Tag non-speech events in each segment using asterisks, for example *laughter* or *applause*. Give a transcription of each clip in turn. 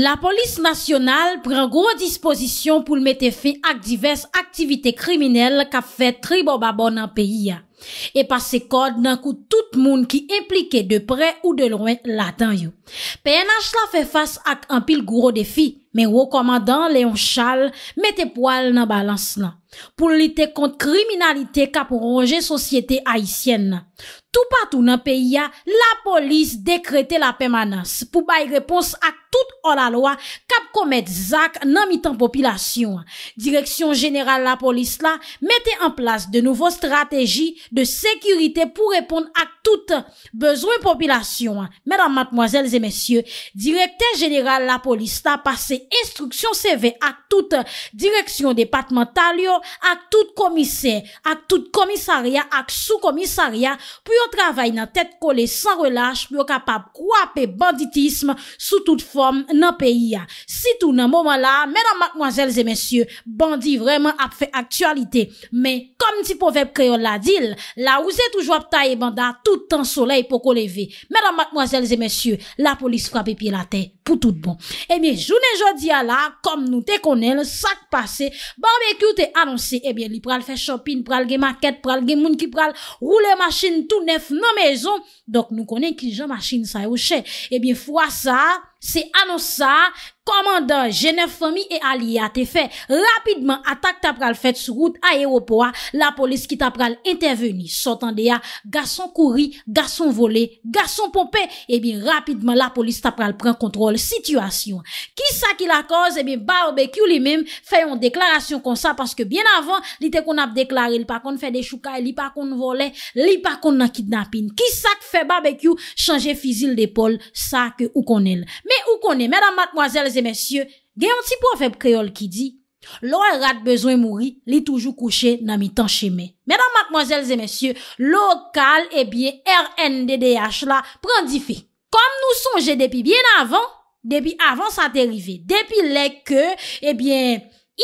La polis nasyonal pren gwo disposisyon pou l mette fe ak divers aktivite kriminel ka fe tri bo babon an peyi ya. E pa se kod nan kou tout moun ki implike de pre ou de loin la tan yo. PNH la fe fas ak an pil goro defi, men wou komandan Leon Chal mette poal nan balans nan, pou lite kont kriminalite kap rongen sosyete Haitien nan. Tou patou nan peya, la polis dekrete la pemanans, pou bay repons ak tout olalwa kap komet zak nan mitan popilasyon. Direksyon general la polis la mette an plas de nouvo strategi de sekurite pou repond ak tout bezwen popilasyon. Mèdam matmoazèl zè mèsyè, direkter jeneral la polis ta pase instruksyon seve ak tout direksyon departemental yo, ak tout komisè, ak tout komisarya, ak sou komisarya, pou yo travay nan tèt kole san relâche, pou yo kapap kwape banditisme sou tout form nan peyi ya. Si tou nan mouman la, mèdam matmoazèl zè mèsyè, bandi vreman ap fè aktualite. Mè, kom ti povep kreyo la dil, La ouze toujwa pta e banda tout an soley pou kouleve Mèran mackmwazèlzè mèsyè, la polis fwabè pi la tè pou tout bon. Ebyen, eh jounen jodi ala, kom nou te konen, le sak pase, barbe ki ou te anonsi, ebyen, eh li pral fechampin, pral ge maket, pral ge moun ki pral roule machin tou nef nan mezon, dok nou konen ki jen machin sa yoche. Ebyen, eh fwa sa, se anonsa, komanda, jenef fami e alia te fe, rapidman, atak ta pral fet sou route a Eropoa, la polis ki ta pral interveni, sotan deya, gason kouri, gason vole, gason pompe, ebyen, rapidman, la polis ta pral pren kontrol Situasyon, ki sa ki la koz Ebi barbekyou li mèm Fè yon deklarasyon kon sa Paske bien avan, li te kon ap deklari Li pa kon fè de choukaye, li pa kon volè Li pa kon na kidnapin Ki sa ki fè barbekyou, chanje fizil de pol Sa ke ou kon el Me ou kon e, mèdam matmoazèl zè mèsyè Gè yon ti pou an fèb kreol ki di Lò e rat bezwen mouri Li toujou kouchè nan mi tan chèmè Mèdam matmoazèl zè mèsyè Lokal ebi rndh la Prendi fè Kom nou sonje depi bien avan depuis avant sa dérivée, depuis les que eh bien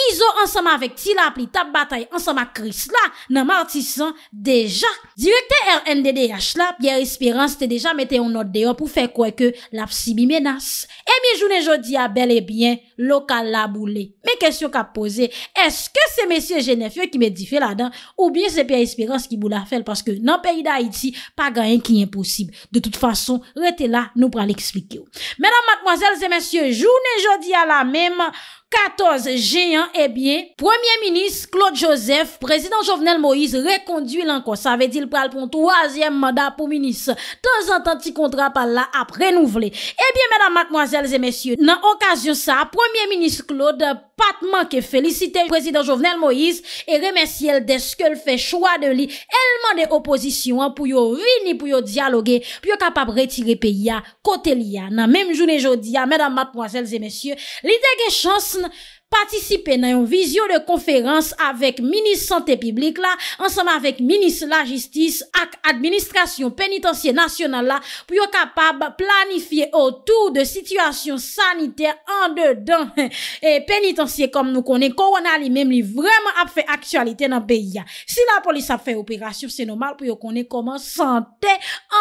Izo ansama vek ti la ap li tab batay ansama kris la nan martisan deja. Direkte RNDDH la, Pierre Espérance te deja mette yon note deyo pou fe kwe ke la psibi menas. E mi jounen jodi a bel e bien lo kal la boule. Me kèsyon ka pose, eske se mèsyon Genefyo ki me di fe la dan ou bien se Pierre Espérance ki bou la fel paske nan peyi da Haiti pa ganyan ki yon posib. De tout fason, rete la nou pral explike yo. Mèdam matmoazel, se mèsyon jounen jodi a la mèman, 14. Géant, eh bien, Premier Ministre Claude Joseph, Président Jovenel Moïse, rekonduit l'enco. Sa vè di l'pral pou an 3è mandat pou Ministre. Tensant anti-kontrat pal la ap renouvelé. Eh bien, Madame, Mademoiselles et Messieurs, nan okasyon sa, Premier Ministre Claude... Patman ke felicite Prezident Jovenel Moïse E remensi el deske el fe chwa de li Elman de oposisyon Puyo vini, puyo diyaloge Puyo kapap retire pe ya, kote li ya Nan mem joun e jodi ya, medan matmoazel Se mesye, li dege chansn patisipe nan yon vizyon de konferans avek minis sante piblik la ansama avek minis la jistis ak administrasyon penitansye nasyonal la pou yo kapab planifiye otou de sitwasyon saniter an dedan *laughs* penitansye kom nou konen korona li mem li vreman apfe aksualite nan beya. Si la polis apfe operasyon, se nomal pou yo konen koman sante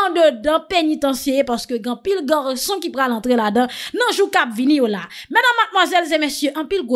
an dedan penitansye e paske gen pil gorson ki pra lantre la dan nan jou kap vini yo la menan matmazel zemensye an pil gorson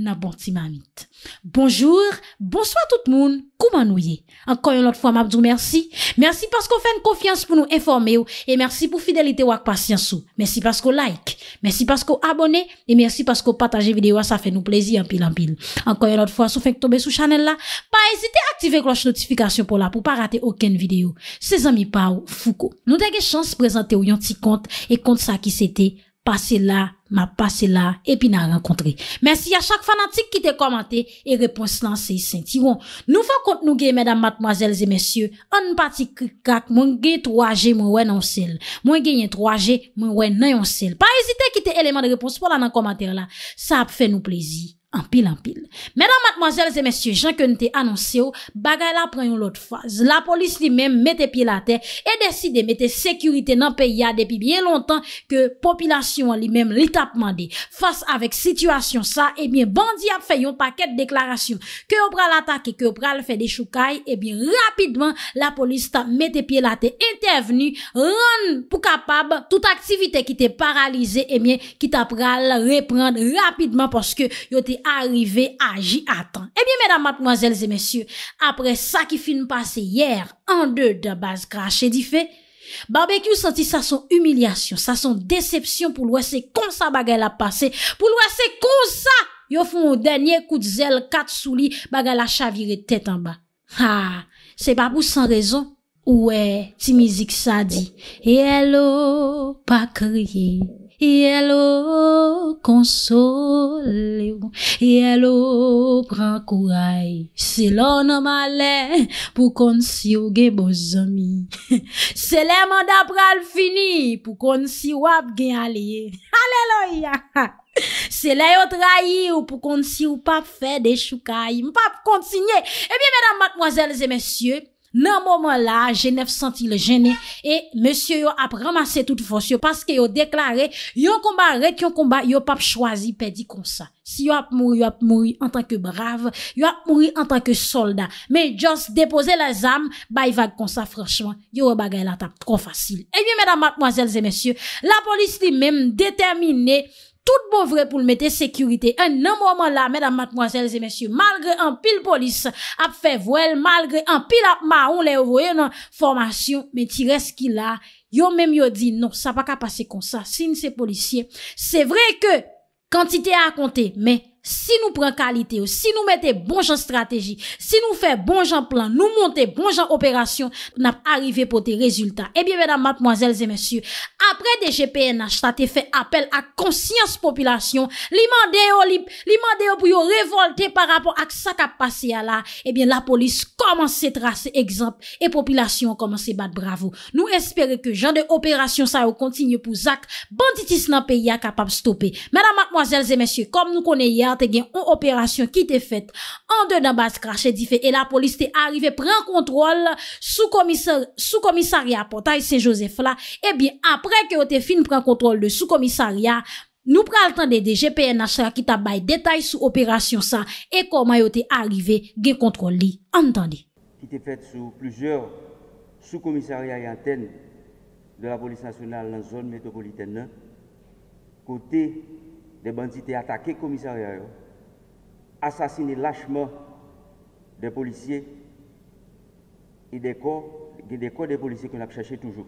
Na bonti ma mit. Bonjour, bonsoit tout moun, kouman nou ye? Anko yon lot fwa mabdou, mersi. Mersi paskou fèn kofyans pou nou informe ou, e mersi pou fidelite wak pasyans ou. Mersi paskou like, mersi paskou abone, e mersi paskou pataje videyo a sa fè nou plezi anpil anpil. Anko yon lot fwa sou fèn k tombe sou chanel la, pa ezite aktive kloche notifikasyon pou la pou pa rate oken videyo. Se zami pa ou, fouk ou. Nou dege chans prezante ou yon ti kont, e kont sa ki sete. Passé là, m'a passé là, et puis n'a rencontré. Merci à chaque fanatique qui t'a commenté et réponse lancée Saint-Tiron. Nous faisons compte nous mesdames, mademoiselles et messieurs, en partie cric-crac, mon gué 3G, mon ouais non sel. Mon gué 3G, mon ouais non sel. Pas hésiter à quitter élément de réponse pour là dans commentaire là. Ça fait nous plaisir. Ampil, ampil. Menan matmazèl zè mèsyè, jankon te anonsè ou, bagay la pren yon lot faz. La polis li mèm mette pi la te, e deside mette sekurite nan pe ya depi biye lontan ke popilasyon li mèm li tap mandi. Fas avèk situasyon sa, e bie bandi ap fè yon paket deklarasyon. Ke yo pral atake, ke yo pral fè de choukaj, e bie rapidman la polis ta mette pi la te, etè veni, ron pou kapab, tout aktivite ki te paralize, e eh bie ki ta pral reprend rapidman Arrive a ji atan Ebyen eh mèdam matmwazèl zè mèsyè Apre sa ki film pase yèr An dè dè bas grachè di fè Barbecue senti sa son humilyasyon Sa son decepsyon pou lwè se kon sa bagè la pase Pou lwè se kon sa Yow fè moun denye kout zèl kat souli Bagè la chavire tèt an ba Ha, se babou san rezon Ouè, ti mizik sa di Yè lò, pa kriye Ye lo konsole ou, ye lo prakouray, se lo nom ale pou konsi ou gen bozomi. Se le manda pral fini pou konsi ou ap gen aleye. Alelo ya! Se le yo trayi ou pou konsi ou pap fè de choukay, mpap kontinye. E eh biye mèdam, mkmozèl, zè mèsyè. Nan moment-là, Genève senti le et et monsieur a ap toute tout Parce qu'il a déclaré qu'il yon pas ret yon perdre yo pap pedi kon Si yo ap mouri, yo ap mouri en que brave, yo ap mouri en tant que soldat. Mais just déposer les il bay vague ça. Franchement, il yo bagay la tap trop facile. Eh bien, mesdames, mademoiselles et messieurs, la police lui-même déterminée. tout bovre pou l mette sekurite, an nan mouman la, mèdam matmoazèl zè mèsyou, malgre an pil polis ap fevwèl, malgre an pil ap maoun lè woyen an formasyon, mè ti res ki la, yo mèm yo di, non, sa pa ka pase kon sa, sin se polisye, se vre ke, kantite a akonte, mè, Si nou pren kalite ou Si nou mette bon jan strategi Si nou fè bon jan plan Nou monte bon jan operasyon Nap arrive pou te rezultat Ebyen eh mèdam matmoazèl zè mèsyou Apre de GPNH Ta te fè apel ak konsyans populasyon Li mandè ou li Li mandè ou pou yo revolte Par rapport ak sa kap pase ya la Ebyen la polis Komanse trase ekzamp E populasyon komanse bat bravo Nou espere ke jan de operasyon Sa yo kontinye pou zak Banditis nan pey ya kapap stoppe Mèdam matmoazèl zè mèsyou Kom nou kone ya Ate gen an operasyon ki te fet An de nan bas krashe di fe E la polis te arrive pren kontrol Sou komisari apotay Se Josef la E bien apre ke ote fin pren kontrol Sou komisari apotay Nou pre al tande de GPNH A ki tabay detay sou operasyon sa E koman yo te arrive gen kontrol li An tande Ki te fet sou plujer Sou komisari apotay De la polis nasyonal Kote des bandits ont attaqué le commissariat, assassiné lâchement des policiers et des corps, des corps des policiers qu'on a cherché toujours.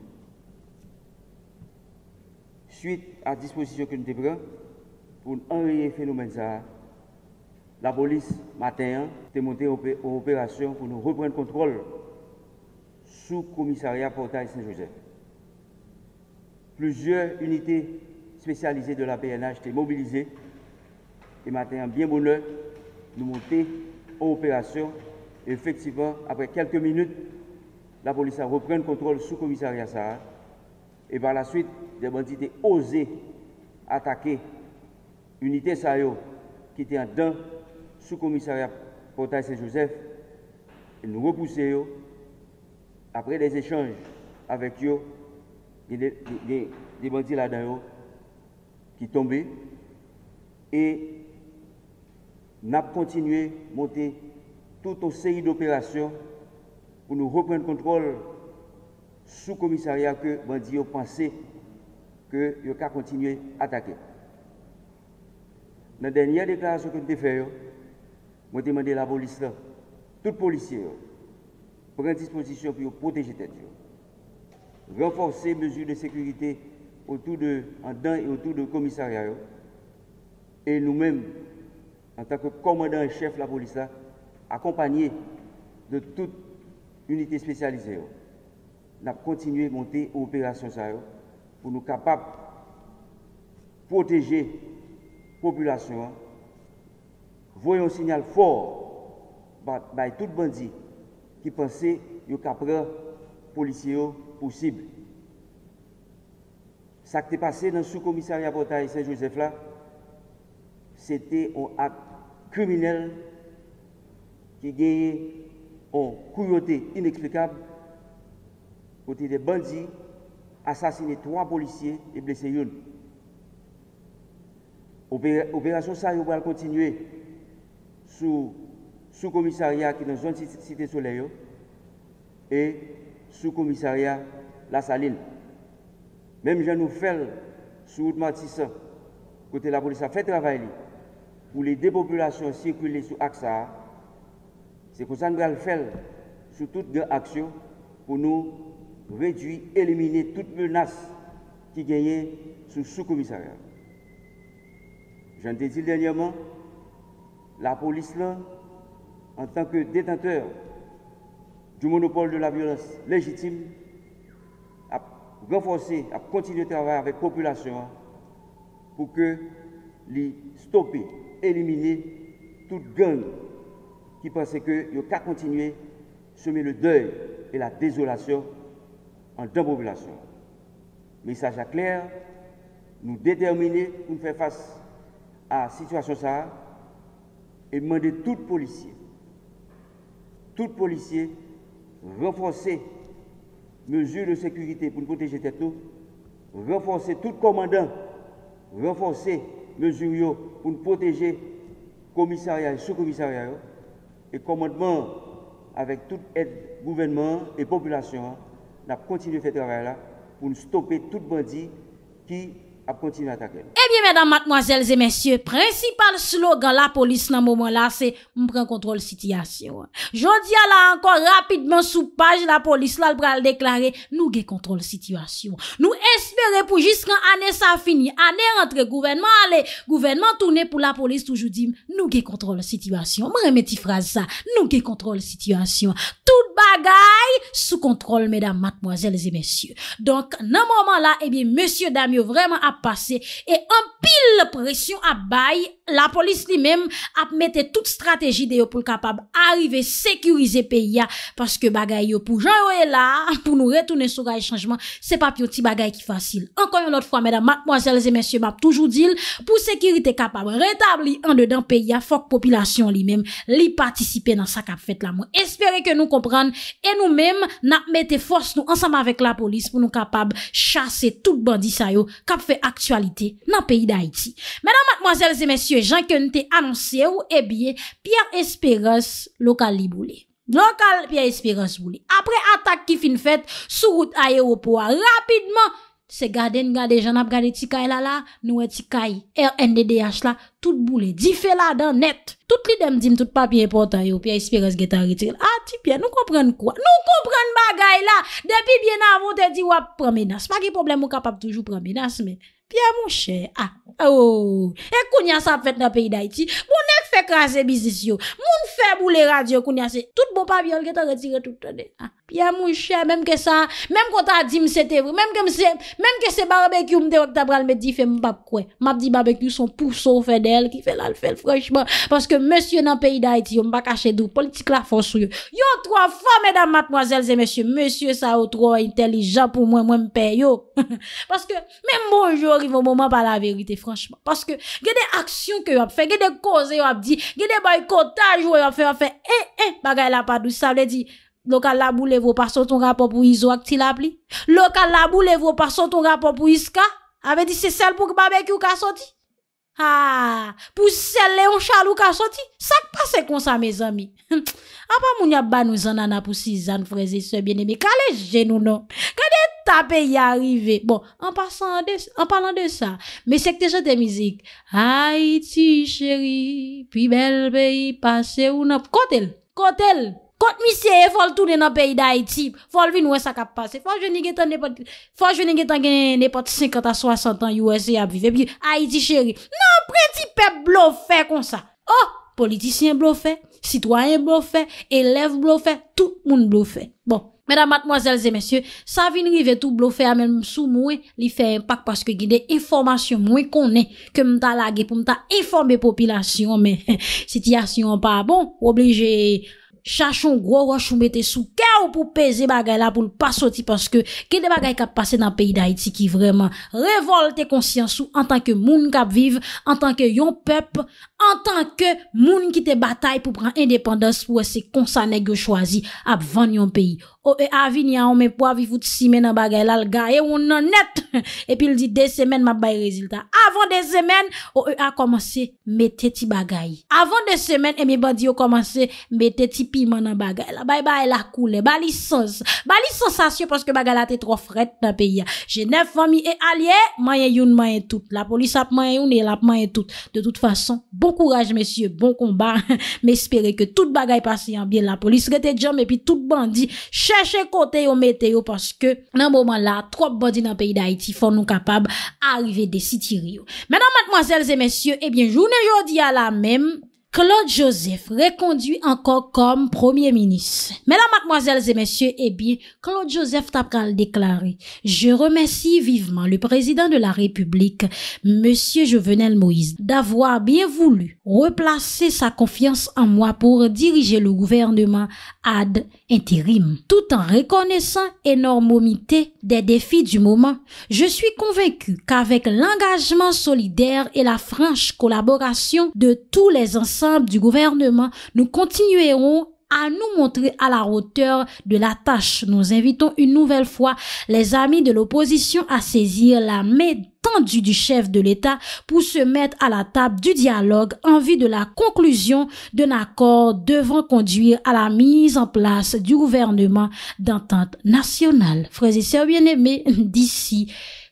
Suite à disposition que nous avons prise pour enrayer le phénomène, ça, la police, matin, est montée en opération pour nous reprendre contrôle sous commissariat Portail Saint-Joseph. Plusieurs unités spécialisés de la PNH était mobilisé Et maintenant, bien bonheur, nous monter en opération. effectivement, après quelques minutes, la police a repris le contrôle sous commissariat Sahara. Hein. Et par la suite, des bandits ont osé attaquer l'unité Sahara qui était en dedans sous commissariat Portail Saint-Joseph. et nous repousser Après des échanges avec eux, des bandits là-dedans qui tombait et n'a continué à monter toute une série d'opérations pour nous reprendre contrôle sous commissariat que a pensé que nous ka continuer à attaquer. Dans la dernière déclaration que nous avons faite, nous demandé à la police, les tout de prendre disposition pour protéger tête. Renforcer les mesures de sécurité autour de, et autour de commissariat. Et nous-mêmes, en tant que commandant et chef de la police, accompagnés de toute unité spécialisée, nous avons continué à monter opération pour nous capables de protéger la population. Voyons un signal fort par tout bandit qui pensait qu'il y policiers possible. Ce qui s'est passé dans le sous-commissariat Portail Saint-Joseph là, c'était un acte criminel qui gagné en cruauté inexplicable, côté des bandits, assassiné trois policiers et blessé une. Opération ça va continuer sous sous-commissariat qui est dans la zone Cité Soleil et sous-commissariat La Saline. Même nous nous sur route Matissan, côté la police a fait travail pour les dépopulations circulées sur AXA. C'est pour ça que nous allons faire sur toute action pour nous réduire, éliminer toute menace qui gagnait sur sous-commissariat. J'en ai dit dernièrement, la police là, en tant que détenteur du monopole de la violence légitime, renforcer, à continuer de travailler avec la population pour que les stopper, éliminer toute gang qui pensait que a qu'à continuer semer le deuil et la désolation en deux populations. Message à clair, nous déterminer pour faire face à la situation ça et demander tout policier, tout policier renforcer mesures de sécurité pour nous protéger tête tout, renforcer tout commandant, renforcer mesures pour nous protéger commissariat et sous-commissariat et commandement avec toute aide gouvernement et population, nous continuons de faire travail là pour nous stopper tout bandit qui a continué à attaquer. Eh mèdam matmoazèl zè mèsyè, prinsipal slogan la polis nan mouman la, se mpren kontrol sityasyon. Jodi ala ankon rapidman sou page la polis, lal pral deklare nou ge kontrol sityasyon. Nou espere pou jiskan anè sa finie, anè rentre, gouvenman ale, gouvenman toune pou la polis toujou di, nou ge kontrol sityasyon. Mwen reme ti fraz sa, nou ge kontrol sityasyon. Tout bagay, sou kontrol mèdam matmoazèl zè mèsyè. Donk nan eh mouman la, mèsyè damyo vreman ap pase, e an pil presyon ap bay, la polis li mem ap mette tout strategi de yo pou kapab arrive sekurize pe ya, paske bagay yo pou jan yo e la, *laughs* pou nou retoune sou ga e chanjman, se pa pi oti bagay ki fasil. Enkoyon lot fwa, medan, makmoazel zemensye map toujou dil, pou sekurite kapab retabli an dedan pe ya fok populasyon li mem, li patisipe nan sa kapfet la. Mwen espere ke nou kompran, e nou mem nap mette fos nou ansam avek la polis pou nou kapab chase tout bandi sa yo, kapfe aktualite. peyi d'Haïti. Mèdèm mèdèm mwazèl zè mèsyè jan kèn te anonsè ou e eh bie Pierre Esperance lokal li boule. Lokal Pierre Esperance boule. Apre atak ki fin fèt sou route aye ou po a. Rapidman se gaden gade jan ap gade ti kaila la nou e ti kail. RNDDH la tout boule. Di fè la dan net. Tout li dem di m tout pa pi import aye ou Pierre Esperance geta ritir. A ti Pierre nou komprenn kwa? Nou komprenn bagay la depi biye nan avote di wap promenas. Ma ki problem ou kapap toujou promenas men. Pya moun chè, a, ah, ou, oh. e koun ya sap fèt nan peyi da iti, moun ek fè kranse bizis yo, moun fè boule radyo koun ya se, tout bon pa biol ke ta retire tout ane, a. Ah. Pya moun chè, mèm ke sa, mèm konta a di mse te vre, mèm ke mse, mèm ke se barbekou mde wak tabral me di fe mbap kwe. Map di barbekou son pousseau fè del ki fè lal fèl, franchman. Paske monsye nan peyi da iti, yon baka chè dou, politik la fon sou yon. Yon troa fò, mèdam matmoazèl, zè monsye, monsye sa yon troa intelijan pou mwen mwen pè, yon. Paske mèm moun jò, rivo moun mwen pa la verite, franchman. Paske gè de aksyon kè yon ap fè, gè de kozè yon ap di, gè de boykot Lo kal la bou lev ou pa son ton rapop ou iz wak ti la pli? Lo kal la bou lev ou pa son ton rapop ou iz ka? Ave di se sel pouk babek ou ka soti? Ha! Ah, pou sel leon chal ou ka soti? Sak pa se konsa me zami? *laughs* A pa moun ya ban ou zanana pou si zan freze se bine mi? Ka le jen ou non? Ka de tape yi arive? Bon, an pasan de, an palan de sa. Me sek te jote mizik. Ha iti cheri, pi bel beyi pase ou nop. Kotel, kotel. Kote misye e fol toune nan peyi da Haiti. Fol vi nou e sakap pase. Fol jweni getan gen nepot 50 a 60 an USA a bive. Pi Haiti cheri. Nan prenti pe blofè kon sa. Oh, politisyen blofè, sitwanyen blofè, elev blofè, tout moun blofè. Bon, mèdam matmoazèl zè mèsyè, sa vin rive tout blofè amèm msou mouè li fè impak paske gè de informasyon mouè konè ke mta lage pou mta informe popilasyon mè. Siti asyon pa bon, woblige... Chachon gwo gwo choumete sou Kè ou pou peze bagay la pou l'pasoti Paske kè de bagay kap pase nan peyi d'Haïti Ki vreman revolte konsyansou An tanke moun kap vive An tanke yon pep En tanke moun ki te batay pou pran independans pou wese konsan e gyo chwazi ap vanyon peyi. O e avi ni a ome pou avi fout si men an bagay la lga e ou nan net. E pi li di de semen map bay rezultat. Avan de semen, o e a komanse meteti bagay. Avan de semen, e mi ba di yo komanse meteti pi man an bagay la. Bay bay la koule, bay li sens. Bay li sensasyon pwoske bagay la te tro fred nan peyi ya. Je nef vomi e alye, maye youn, maye tout. La polis ap maye youn, e la ap maye tout. De tout fason, bou. courage, messieurs, bon combat. *laughs* M'espérer que toute bagaille passe en bien la police rete jam et puis tout bandit cherchez côté au météo parce que dans moment là, trois bandits dans le pays d'Haïti font nous capables d'arriver des Mesdames, mademoiselles et messieurs, eh bien, journée aujourd'hui à la même, Claude Joseph reconduit encore comme premier ministre. Mesdames, mademoiselles et messieurs, eh bien, Claude Joseph Tapkal déclaré, je remercie vivement le président de la République, monsieur Jovenel Moïse, d'avoir bien voulu replacer sa confiance en moi pour diriger le gouvernement ad intérim. Tout en reconnaissant énormité des défis du moment, je suis convaincu qu'avec l'engagement solidaire et la franche collaboration de tous les anciens du gouvernement, nous continuerons à nous montrer à la hauteur de la tâche. Nous invitons une nouvelle fois les amis de l'opposition à saisir la main tendue du chef de l'État pour se mettre à la table du dialogue en vue de la conclusion d'un accord devant conduire à la mise en place du gouvernement d'entente nationale. Frères et bien-aimés, *laughs* d'ici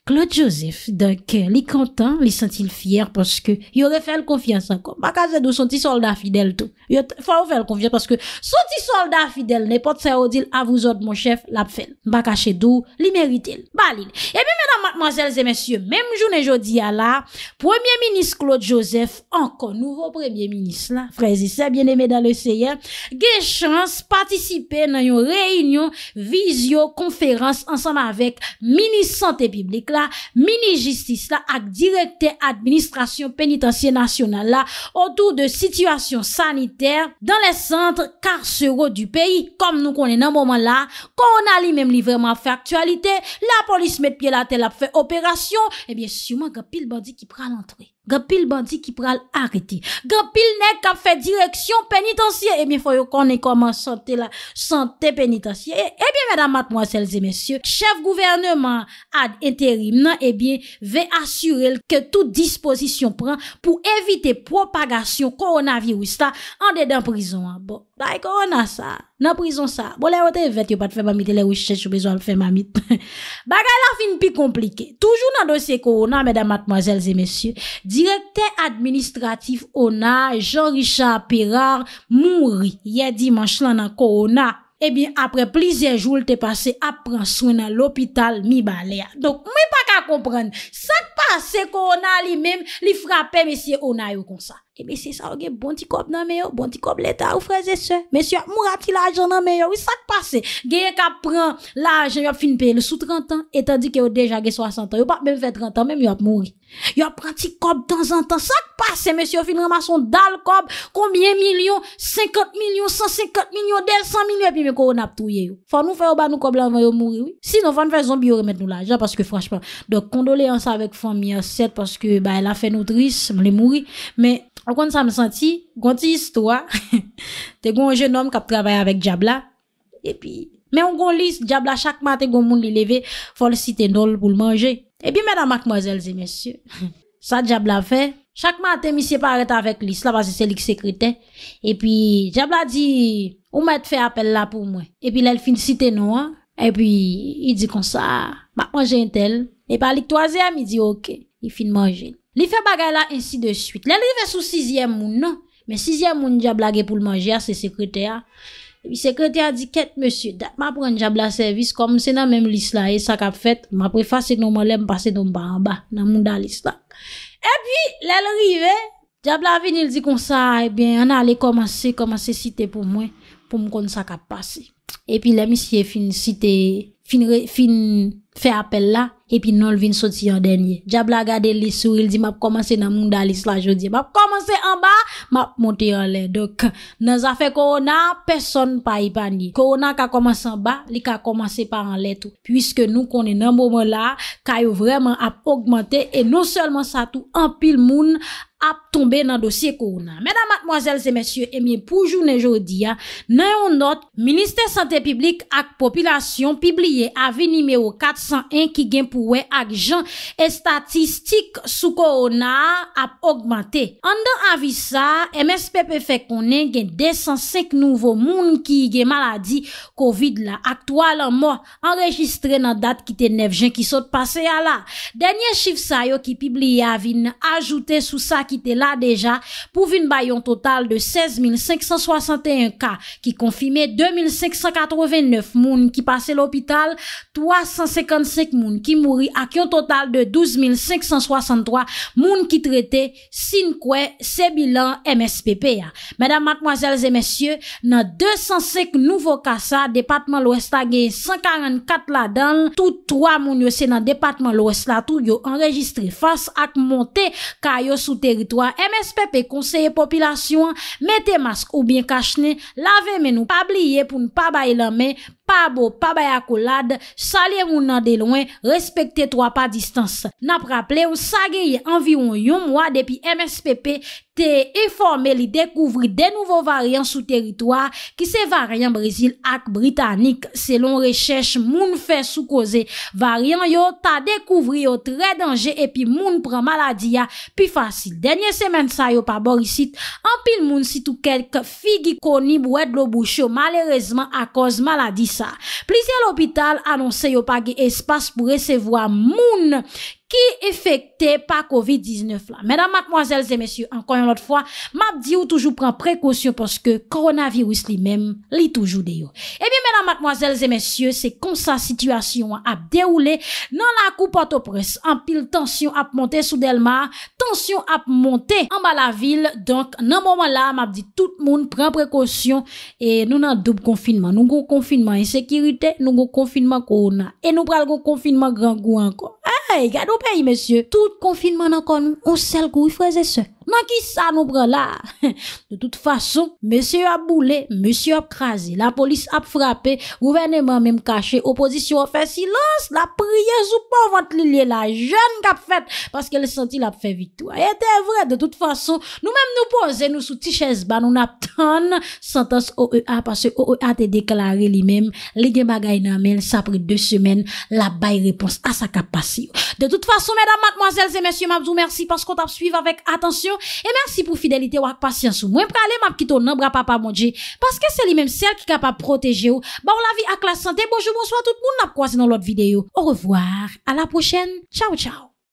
Claude Joseph, donc, il est content, il sentit fier parce que il aurait fait confiance encore. Ma case de son soldat fidèle tout. Il faut faire confiance parce que son petit soldat fidèle, n'importe ça, on dit, à vous autres, mon chef, l'a fait. M'a caché d'où, il mérite. Balil. Et puis, la mademoiselles et messieurs, mèm jounen jodi ya la, Premier Ministre Claude Joseph, ankon nouvo Premier Ministre la, frèzissè, bienèmè dan le seyè, gen chans, patisipe nan yon reynyon, vizyo, konferans, ansanm avèk, Ministre Santé Biblique la, Ministre Justice la, ak direkte administrasyon penitensye nasyonal la, otou de sitwasyon saniter, dan le sentre karsero du peyi, kom nou konen nan mouman la, kon alimèm livèman faktualite, la polis met piè la tel, ap fè operasyon, ebyen eh souman gapil bandi ki pral antre, gapil bandi ki pral arete, gapil nek ap fè direksyon penitansye, ebyen eh fò yo konen koman sante la sante penitansye, ebyen eh, mèdamat mwansèlze mèsyè, chèv gouverneman ad enterim nan, ebyen vè asyrel ke tout dispozisyon pran pou evite propagasyon koronavirou sta an de dan prizon an, bon. Tay e korona sa, nan prizon sa, bole wote vet yo pat fè mamite le wè chè chou bezwa fè mamite. *laughs* Bagay la fin pi komplike, toujou nan dosye korona, mèdam matmazèl zè mèsyè, direkte administratif ona, Jean-Richard Perard, mouri yè dimanche lan nan korona, e eh bin apre plizè joul te pase aprenswen nan l'opital mi balea. Donk mwen pa ka komprenn, sat pase korona li mèm li frapè mèsyè ona yo konsa. E mè si sa ou gen bon ti kob nan mè yo? Bon ti kob leta ou freze se? Mè si yo mou rati la ajon nan mè yo? Ou sak pase? Genye ka pran la ajon, yo ap fin peye le sou 30 an, etan di ke yo deja ge 60 an, yo pa mèm fè 30 an, mèm yo ap mouri. Yo ap pran ti kob dan zan tan, sak pase? Mè si yo fin remason dal kob, kombye milyon, 50 milyon, 150 milyon, 200 milyon, epi mè koron ap touye yo. Fò nou fè yo ba nou kob la, an van yo mouri. Sinon fò nou fè zonbi yo remet nou la ajon, paske fò *laughs* A kon sa m senti, kon ti histwa, te konje nom kap trabay avèk Diabla. E pi, men kon li Diabla chak matè kon moun li leve fol si te nol pou l manje. E pi men a mak mazel zi men sye. *laughs* Sa Diabla fe, chak matè mi se paret avèk lis la, pasi se li ki sekri ten. E pi, Diabla di, ou mè te fe apel la pou mwen. E pi, lè l fin si te nol. E pi, i di kon sa, mak manje entel. E pa lik toazèm, i di, ok, i fin manje. Li fe bagay la ensi de suite. Lel rive sou 6e moun nan. Men 6e moun diab lage pou l manje a se sekrete a. E pi sekrete a di ket monsye dat ma pren diab la servis kom se nan menm lis la e sakap fet. Ma prefa se nouman lem pase don ba an ba nan moun da lis la. E pi lel rive diab la venil di kon sa e bin an a le komanse, komanse site pou mwen pou mkon sakap pase. E pi lem isye fin site, fin resite. Fè apel la, epi non vin soti an denye. Dja blagade li sou, il di map komanse nan moun dalis la jodi. Map komanse an ba, map monte an le. Dok, nan zafè korona, person pa yi panye. Korona ka komanse an ba, li ka komanse pa an le tou. Puiske nou konen an moun la, kayo vreman ap augmente, e nou selman sa tou, an pil moun, ap, tombe nan dosye korona. Medan matmoazel zemesye, emye eh poujou ne jodi ya, nan yon not, Ministè Santè Piblik ak Popilasyon pibliye avi nimeyo 401 ki gen pouwe ak jan e statistik sou korona ap augmante. Andan avi sa, MSPP fè konen gen 205 nouvo moun ki gen maladi COVID la ak toal an mor an rejistre nan dat ki te nef jen ki sot pase ya la. Denye chif sa yo ki pibliye avi deja pouvin bayon total de 16.561 ka ki konfime 2.589 moun ki pase l'opital 355 moun ki mouri ak yon total de 12.563 moun ki trete sin kwe se bilan MSPP ya. Madame, mademoiselles et messieurs, nan 205 nouvo kasa, Departement l'Ouest a genye 144 la dan tout 3 moun yose nan Departement l'Ouest la tou yo enregistre fos ak monte kaya yo sou teritwa MSPP konseye popilasyon, mette mask ou bin kachne, lave men ou pabliye pou nou pabaye la men, pabo, pabaye akolade, salye moun nan de loin, respekte to a pa distanse. Nap rapple ou sa geye anvi ou yon mwa depi MSPP. Te eforme li dekouvri de nouvo varyan sou teritwa ki se varyan Brazil ak Britanik. Selon rechèche, moun fè sou koze varyan yo ta dekouvri yo tre denje epi moun pran maladi ya pi fasi. Denye semen sa yo pa borisit, an pil moun sit ou kelk fi gi koni bou ed lo boucho malerezman ak koz maladi sa. Plisi al opital, anonsè yo pa ge espas pou resevwa moun. ki efekte pa COVID-19 la. Mèdame, mademoiselles et messieurs, ankon yon lot fwa, map di ou toujou pren prekosyon poske koronavirus li men li toujou de yo. Ebi, eh mèdame, mademoiselles et messieurs, se kon sa sitwasyon ap deroule, nan la koupote pres, anpil tensyon ap monte soudelma, tensyon ap monte anba la vil, donk nan mouman la, map di tout moun pren prekosyon e nou nan dub konfinman. Nou kon konfinman en sekirite, nou kon konfinman korona, e nou pral kon konfinman gran gwen kon. Ha? Ay, gado pey, mesye. Tout konfinman an kon, on sel kou, fwa zesek. Man ki sa nou pran la? *laughs* De tout fason, mèsyou ap boule, mèsyou ap kaze, la polis ap frape, gouvernement mèm kache, oposisyon ap fè silans, la priye zoupan vant li liè la jèn kap fèt, paske le senti l ap fè vitou. Etè vre, de tout fason, nou mèm nou pose nou sou tichèz ba nou nap ton, santans OEA, passe OEA te deklare li mèm, le gen bagay nan mèl, sa pre de semèn, la baye repons a sa kap pasif. De tout fason, mèdam, mèkmoazèlzè, mèsyou mabzou, E mersi pou fidelite wak pasyansou Mwen pre ale map kito nan bra pa pa moun di Paske se li menm sel ki ka pa proteje ou Ba ou bon, la vi ak la sante Bonjou bonsoit tout moun nap kwa se nou lot videyo Ou revoar, a la pochen, chow chow